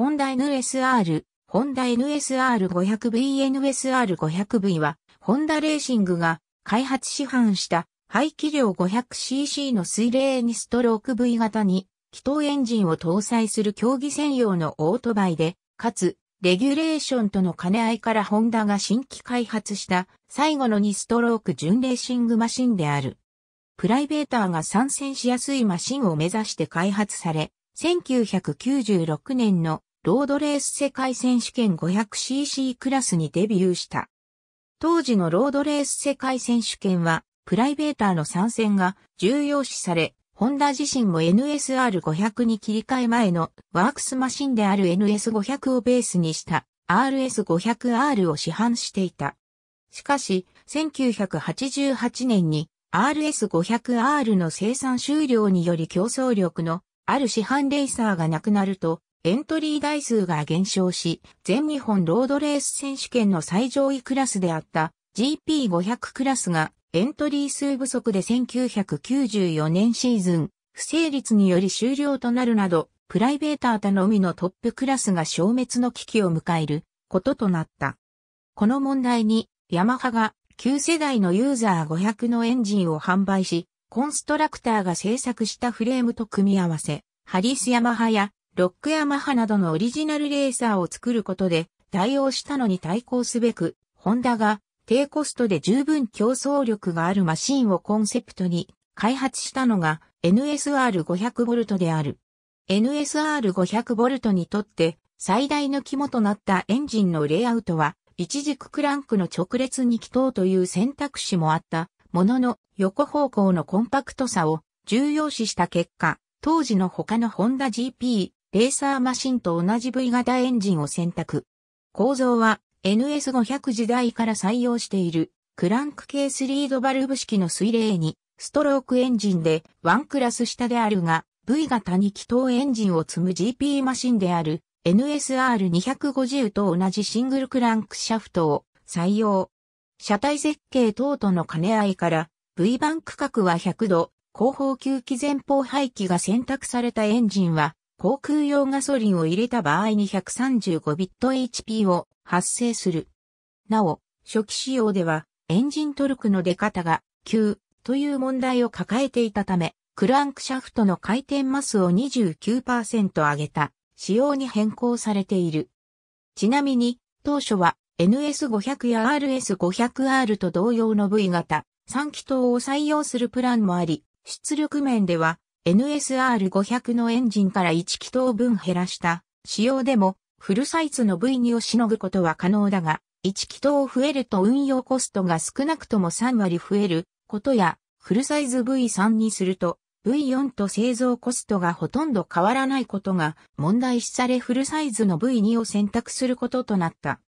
ホンダ NSR、ホンダ NSR500V、NSR500V は、ホンダレーシングが開発市販した排気量 500cc の水冷にストローク V 型に、気筒エンジンを搭載する競技専用のオートバイで、かつ、レギュレーションとの兼ね合いからホンダが新規開発した最後の2ストローク純レーシングマシンである。プライベーターが参戦しやすいマシンを目指して開発され、1996年のロードレース世界選手権 500cc クラスにデビューした。当時のロードレース世界選手権は、プライベーターの参戦が重要視され、ホンダ自身も NSR500 に切り替え前のワークスマシンである NS500 をベースにした RS500R を市販していた。しかし、1988年に RS500R の生産終了により競争力のある市販レーサーがなくなると、エントリー台数が減少し、全日本ロードレース選手権の最上位クラスであった GP500 クラスがエントリー数不足で1994年シーズン、不成立により終了となるなど、プライベーター頼みのトップクラスが消滅の危機を迎えることとなった。この問題に、ヤマハが旧世代のユーザー500のエンジンを販売し、コンストラクターが製作したフレームと組み合わせ、ハリスヤマハやロックやマハなどのオリジナルレーサーを作ることで対応したのに対抗すべく、ホンダが低コストで十分競争力があるマシンをコンセプトに開発したのが NSR500V である。NSR500V にとって最大の肝となったエンジンのレイアウトは、一軸クランクの直列に気筒という選択肢もあったものの横方向のコンパクトさを重要視した結果、当時の他のホンダ GP、レーサーマシンと同じ V 型エンジンを選択。構造は NS500 時代から採用しているクランク系スリードバルブ式の水冷にストロークエンジンでワンクラス下であるが V 型に気筒エンジンを積む GP マシンである NSR250 と同じシングルクランクシャフトを採用。車体設計等との兼ね合いから V バン区画は100度、後方吸気前方排気が選択されたエンジンは航空用ガソリンを入れた場合に 135bhp を発生する。なお、初期仕様ではエンジントルクの出方が急という問題を抱えていたため、クランクシャフトの回転マスを29%上げた仕様に変更されている。ちなみに、当初は NS500 や RS500R と同様の V 型3気筒を採用するプランもあり、出力面では NSR500 のエンジンから1気筒分減らした仕様でもフルサイズの V 2をしのぐことは可能だが、1気筒増えると運用コストが少なくとも3割増えることや、フルサイズ V3 にすると V4 と製造コストがほとんど変わらないことが問題視されフルサイズの V2 を選択することとなった。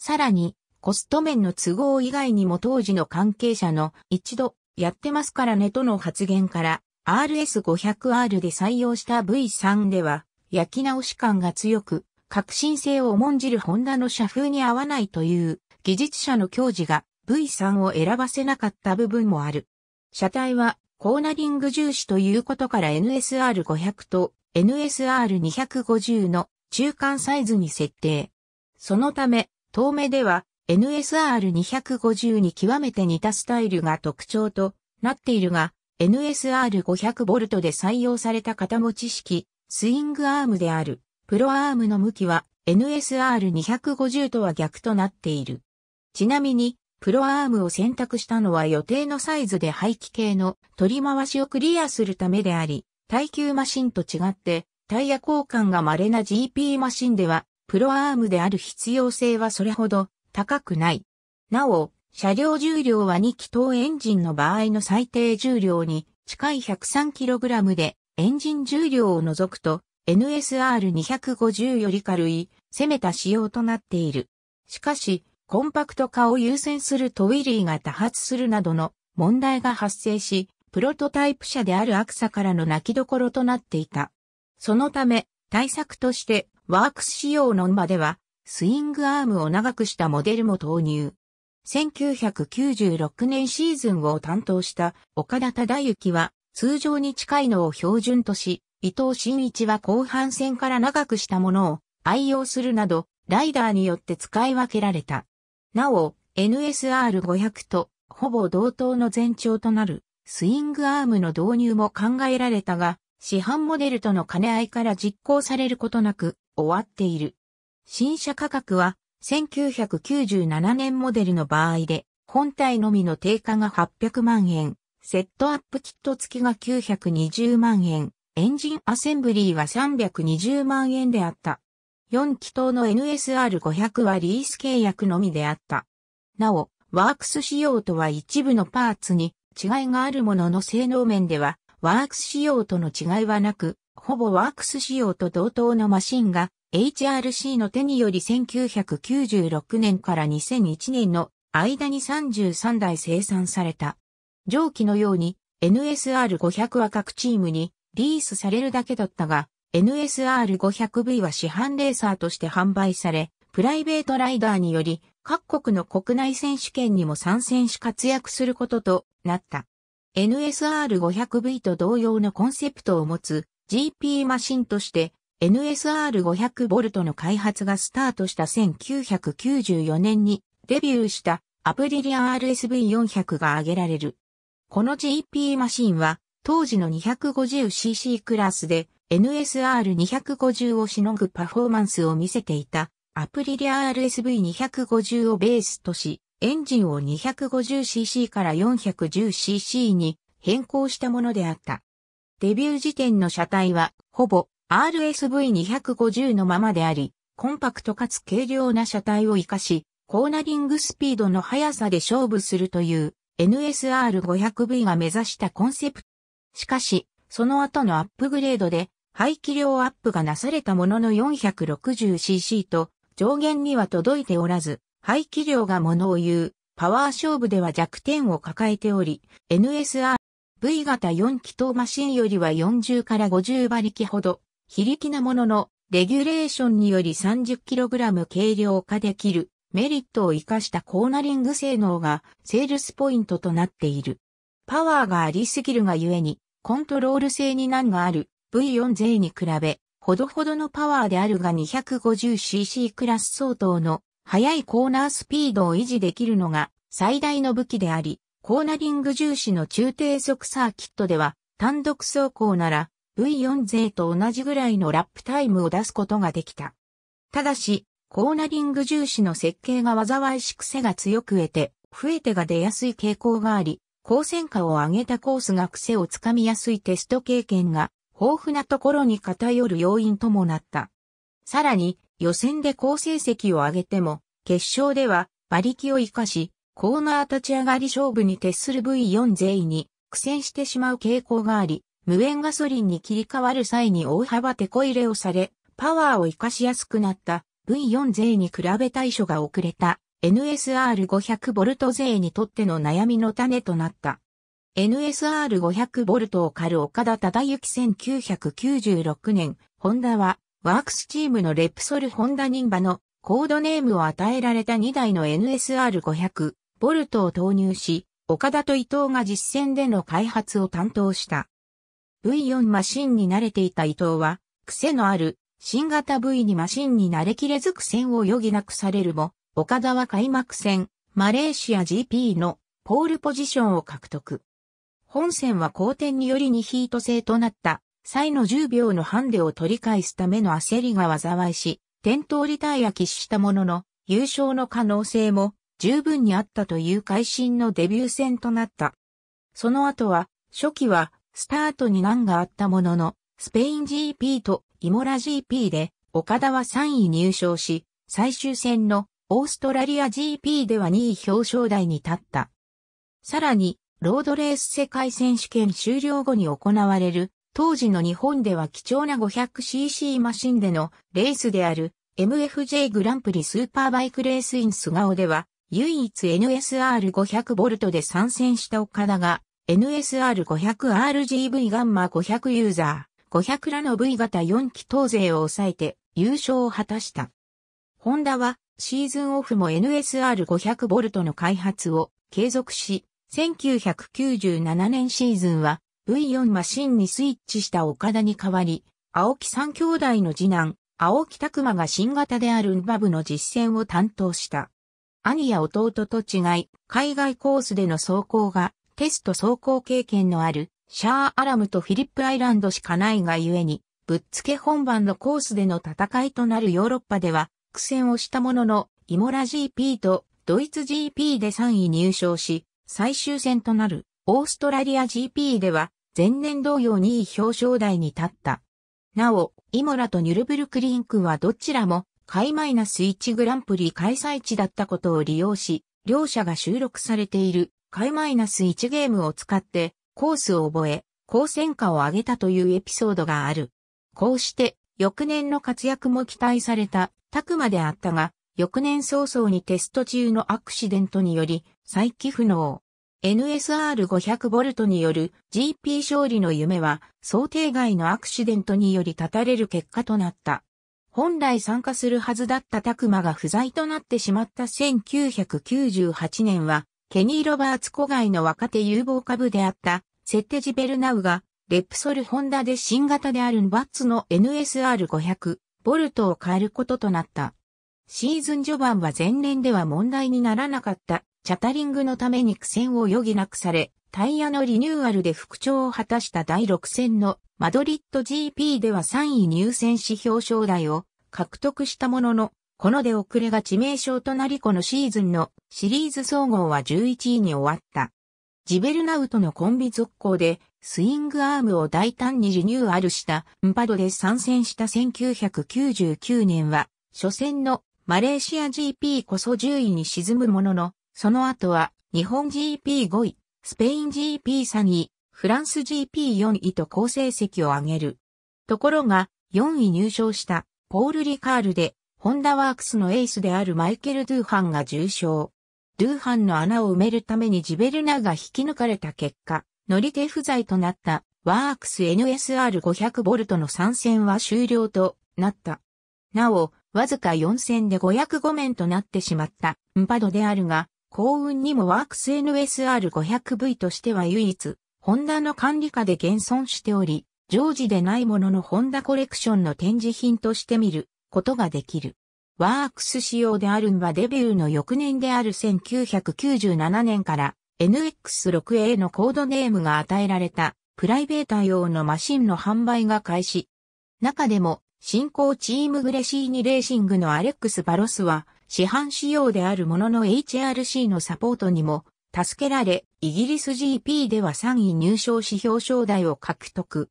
さらに、コスト面の都合以外にも当時の関係者の一度やってますからねとの発言から RS500R で採用した V3 では、焼き直し感が強く、革新性を重んじるホンダの社風に合わないという技術者の教示が V3 を選ばせなかった部分もある。車体はコーナリング重視ということから NSR500 と NSR250 の中間サイズに設定。そのため、遠目では NSR250 に極めて似たスタイルが特徴となっているが、NSR500V で採用された型持ち式、スイングアームである、プロアームの向きは NSR250 とは逆となっている。ちなみに、プロアームを選択したのは予定のサイズで排気系の取り回しをクリアするためであり、耐久マシンと違って、タイヤ交換が稀な GP マシンでは、プロアームである必要性はそれほど高くない。なお、車両重量は2気筒エンジンの場合の最低重量に近い 103kg で、エンジン重量を除くと NSR250 より軽い、攻めた仕様となっている。しかし、コンパクト化を優先するトウィリーが多発するなどの問題が発生し、プロトタイプ車であるアクサからの泣きどころとなっていた。そのため、対策として、ワークス仕様の馬では、スイングアームを長くしたモデルも投入。1996年シーズンを担当した岡田忠之は通常に近いのを標準とし、伊藤真一は後半戦から長くしたものを愛用するなど、ライダーによって使い分けられた。なお、NSR500 とほぼ同等の前兆となるスイングアームの導入も考えられたが、市販モデルとの兼ね合いから実行されることなく終わっている。新車価格は1997年モデルの場合で、本体のみの定価が800万円、セットアップキット付きが920万円、エンジンアセンブリーは320万円であった。4気筒の NSR500 はリース契約のみであった。なお、ワークス仕様とは一部のパーツに違いがあるものの性能面では、ワークス仕様との違いはなく、ほぼワークス仕様と同等のマシンが HRC の手により1996年から2001年の間に33台生産された。上記のように NSR500 は各チームにリースされるだけだったが、NSR500V は市販レーサーとして販売され、プライベートライダーにより各国の国内選手権にも参戦し活躍することとなった。NSR500V と同様のコンセプトを持つ GP マシンとして NSR500V の開発がスタートした1994年にデビューしたアプリリア RSV400 が挙げられる。この GP マシンは当時の 250cc クラスで NSR250 をしのぐパフォーマンスを見せていたアプリリア RSV250 をベースとし、エンジンを 250cc から 410cc に変更したものであった。デビュー時点の車体はほぼ RSV250 のままであり、コンパクトかつ軽量な車体を活かし、コーナリングスピードの速さで勝負するという NSR500V が目指したコンセプト。しかし、その後のアップグレードで排気量アップがなされたものの 460cc と上限には届いておらず、排気量がものを言うパワー勝負では弱点を抱えており、NSR V 型4気筒マシンよりは40から50馬力ほど非力なものの、レギュレーションにより 30kg 軽量化できるメリットを活かしたコーナリング性能がセールスポイントとなっている。パワーがありすぎるがゆえに、コントロール性に難がある V4 税に比べ、ほどほどのパワーであるが 250cc クラス相当の速いコーナースピードを維持できるのが最大の武器であり、コーナリング重視の中低速サーキットでは単独走行なら V4 勢と同じぐらいのラップタイムを出すことができた。ただし、コーナリング重視の設計が災いし癖が強く得て、増えてが出やすい傾向があり、高戦果を上げたコースが癖をつかみやすいテスト経験が豊富なところに偏る要因ともなった。さらに、予選で好成績を上げても、決勝では馬力を活かし、コーナー立ち上がり勝負に徹する V4 勢に苦戦してしまう傾向があり、無塩ガソリンに切り替わる際に大幅手こ入れをされ、パワーを活かしやすくなった V4 税に比べ対処が遅れた NSR500V 税にとっての悩みの種となった。NSR500V を狩る岡田忠幸1996年、ホンダはワークスチームのレプソルホンダニンバのコードネームを与えられた2台の NSR500 ボルトを投入し、岡田と伊藤が実戦での開発を担当した。V4 マシンに慣れていた伊藤は、癖のある新型 V にマシンに慣れきれず苦戦を余儀なくされるも、岡田は開幕戦、マレーシア GP のポールポジションを獲得。本戦は後転により2ヒート制となった際の10秒のハンデを取り返すための焦りが災いし、転倒リタイア喫したものの、優勝の可能性も十分にあったという会心のデビュー戦となった。その後は、初期はスタートに難があったものの、スペイン GP とイモラ GP で、岡田は3位入賞し、最終戦のオーストラリア GP では2位表彰台に立った。さらに、ロードレース世界選手権終了後に行われる、当時の日本では貴重な 500cc マシンでのレースである MFJ グランプリスーパーバイクレースインスガオでは、唯一 NSR500 ボルトで参戦した岡田が NSR500RGV ガンマ500ユーザー、500らの V 型4機等勢を抑えて優勝を果たした。ホンダはシーズンオフも NSR500 ボルトの開発を継続し、1997年シーズンは V4 マシンにスイッチした岡田に代わり、青木三兄弟の次男、青木拓馬が新型であるンバブの実践を担当した。兄や弟と違い、海外コースでの走行がテスト走行経験のあるシャーアラムとフィリップアイランドしかないがゆえに、ぶっつけ本番のコースでの戦いとなるヨーロッパでは、苦戦をしたものの、イモラ GP とドイツ GP で3位入賞し、最終戦となるオーストラリア GP では、前年同様2位表彰台に立った。なお、イモラとニュルブルクリンクはどちらも、マイッ -1 グランプリ開催地だったことを利用し、両者が収録されている回 -1 ゲームを使ってコースを覚え、高戦果を上げたというエピソードがある。こうして翌年の活躍も期待されたタクマであったが、翌年早々にテスト中のアクシデントにより再起不能。NSR500 ボルトによる GP 勝利の夢は想定外のアクシデントにより立たれる結果となった。本来参加するはずだったタクマが不在となってしまった1998年はケニー・ロバーツ古外の若手有望株であった、セッテジ・ベルナウが、レプソル・ホンダで新型であるバッツの NSR500、ボルトを変えることとなった。シーズン序盤は前年では問題にならなかった、チャタリングのために苦戦を余儀なくされ、タイヤのリニューアルで復調を果たした第6戦のマドリッド GP では3位入選し表彰台を獲得したものの、この出遅れが致命傷となりこのシーズンのシリーズ総合は11位に終わった。ジベルナウとのコンビ続行でスイングアームを大胆にリニューアルしたンパドで参戦した1999年は初戦のマレーシア GP こそ10位に沈むものの、その後は日本 GP5 位、スペイン GP3 位、フランス GP4 位と好成績を上げる。ところが4位入賞したポール・リカールでホンダワークスのエースであるマイケル・ドゥーハンが重傷。ドゥーハンの穴を埋めるためにジベルナが引き抜かれた結果、乗り手不在となったワークス NSR500 ボルトの参戦は終了となった。なお、わずか4戦で505面となってしまったンパドであるが、幸運にもワークス NSR500V としては唯一、ホンダの管理下で現存しており、常時でないもののホンダコレクションの展示品として見ることができる。ワークス仕様であるんはデビューの翌年である1997年から NX6A のコードネームが与えられたプライベータ用のマシンの販売が開始。中でも進行チームグレシーニレーシングのアレックス・バロスは市販仕様であるものの HRC のサポートにも助けられ、イギリス GP では3位入賞し表彰台を獲得。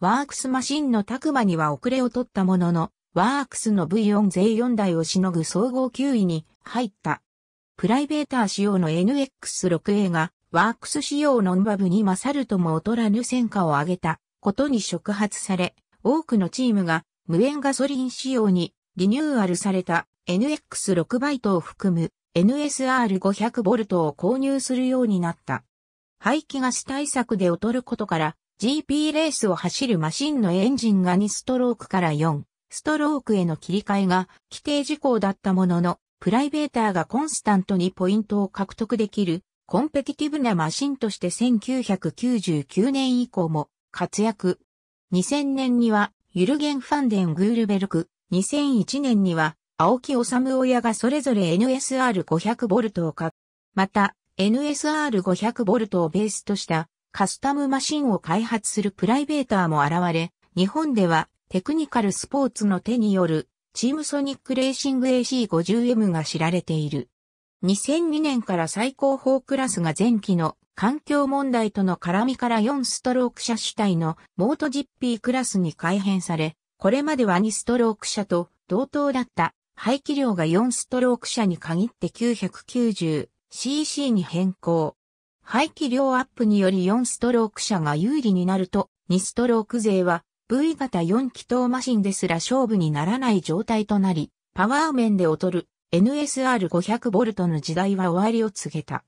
ワークスマシンの拓場には遅れを取ったものの、ワークスの V4 税4台をしのぐ総合9位に入った。プライベーター仕様の NX6A がワークス仕様のンバブに勝るとも劣らぬ戦果を上げたことに触発され、多くのチームが無塩ガソリン仕様にリニューアルされた NX6 バイトを含む NSR500 ボルトを購入するようになった。排気ガス対策で劣ることから GP レースを走るマシンのエンジンが2ストロークから4ストロークへの切り替えが規定事項だったものの、プライベーターがコンスタントにポイントを獲得できるコンペティティブなマシンとして1999年以降も活躍。2000年にはユルゲン・ファンデン・グールベルク、2001年には青木治親がそれぞれ NSR500 ボルトを買また NSR500 ボルトをベースとしたカスタムマシンを開発するプライベーターも現れ、日本ではテクニカルスポーツの手によるチームソニックレーシング AC50M が知られている。2002年から最高峰クラスが前期の環境問題との絡みから4ストローク車主体のモート GP クラスに改変され、これまでは2ストローク車と同等だった排気量が4ストローク車に限って 990cc に変更。排気量アップにより4ストローク車が有利になると、2ストローク勢は V 型4気筒マシンですら勝負にならない状態となり、パワー面で劣る NSR500V の時代は終わりを告げた。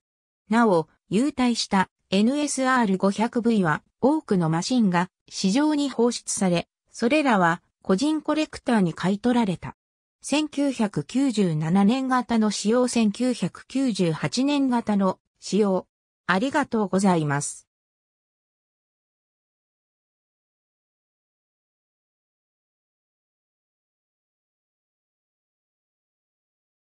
なお、優退した NSR500V は多くのマシンが市場に放出され、それらは個人コレクターに買い取られた。1997年型の使用1998年型の使用。ありがとうございます。